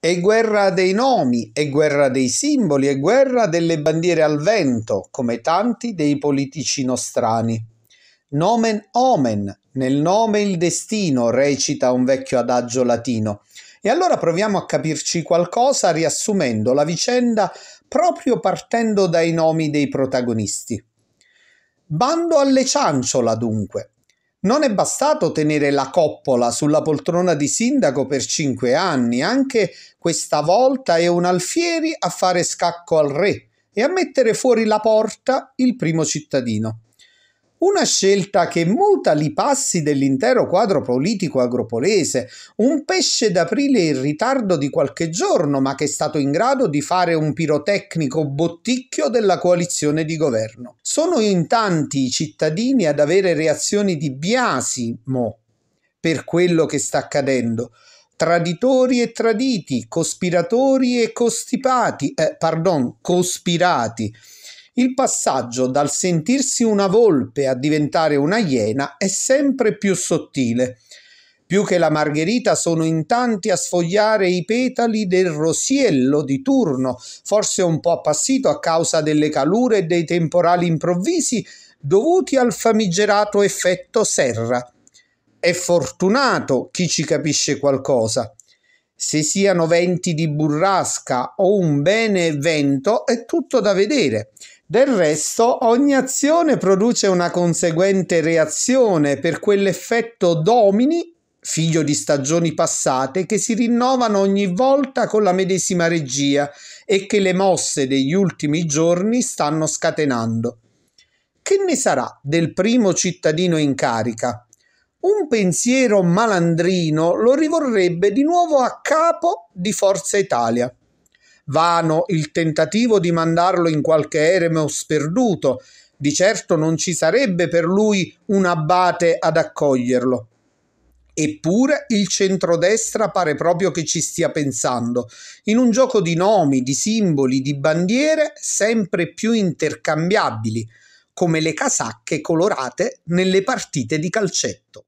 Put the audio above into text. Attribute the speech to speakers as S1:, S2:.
S1: È guerra dei nomi, è guerra dei simboli, è guerra delle bandiere al vento, come tanti dei politici nostrani. Nomen omen, nel nome il destino, recita un vecchio adagio latino. E allora proviamo a capirci qualcosa riassumendo la vicenda proprio partendo dai nomi dei protagonisti. Bando alle cianciola dunque. Non è bastato tenere la coppola sulla poltrona di sindaco per cinque anni, anche questa volta è un Alfieri a fare scacco al re e a mettere fuori la porta il primo cittadino. Una scelta che muta i passi dell'intero quadro politico agropolese, un pesce d'aprile in ritardo di qualche giorno, ma che è stato in grado di fare un pirotecnico botticchio della coalizione di governo. Sono in tanti i cittadini ad avere reazioni di biasimo per quello che sta accadendo. Traditori e traditi, cospiratori e costipati, eh, pardon, cospirati il passaggio dal sentirsi una volpe a diventare una iena è sempre più sottile. Più che la margherita sono in tanti a sfogliare i petali del rosiello di turno, forse un po' appassito a causa delle calure e dei temporali improvvisi dovuti al famigerato effetto serra. È fortunato chi ci capisce qualcosa se siano venti di burrasca o un bene vento è tutto da vedere. Del resto, ogni azione produce una conseguente reazione per quell'effetto domini, figlio di stagioni passate, che si rinnovano ogni volta con la medesima regia e che le mosse degli ultimi giorni stanno scatenando. Che ne sarà del primo cittadino in carica? Un pensiero malandrino lo rivorrebbe di nuovo a capo di Forza Italia. Vano il tentativo di mandarlo in qualche eremo sperduto, di certo non ci sarebbe per lui un abate ad accoglierlo. Eppure il centrodestra pare proprio che ci stia pensando, in un gioco di nomi, di simboli, di bandiere sempre più intercambiabili, come le casacche colorate nelle partite di calcetto.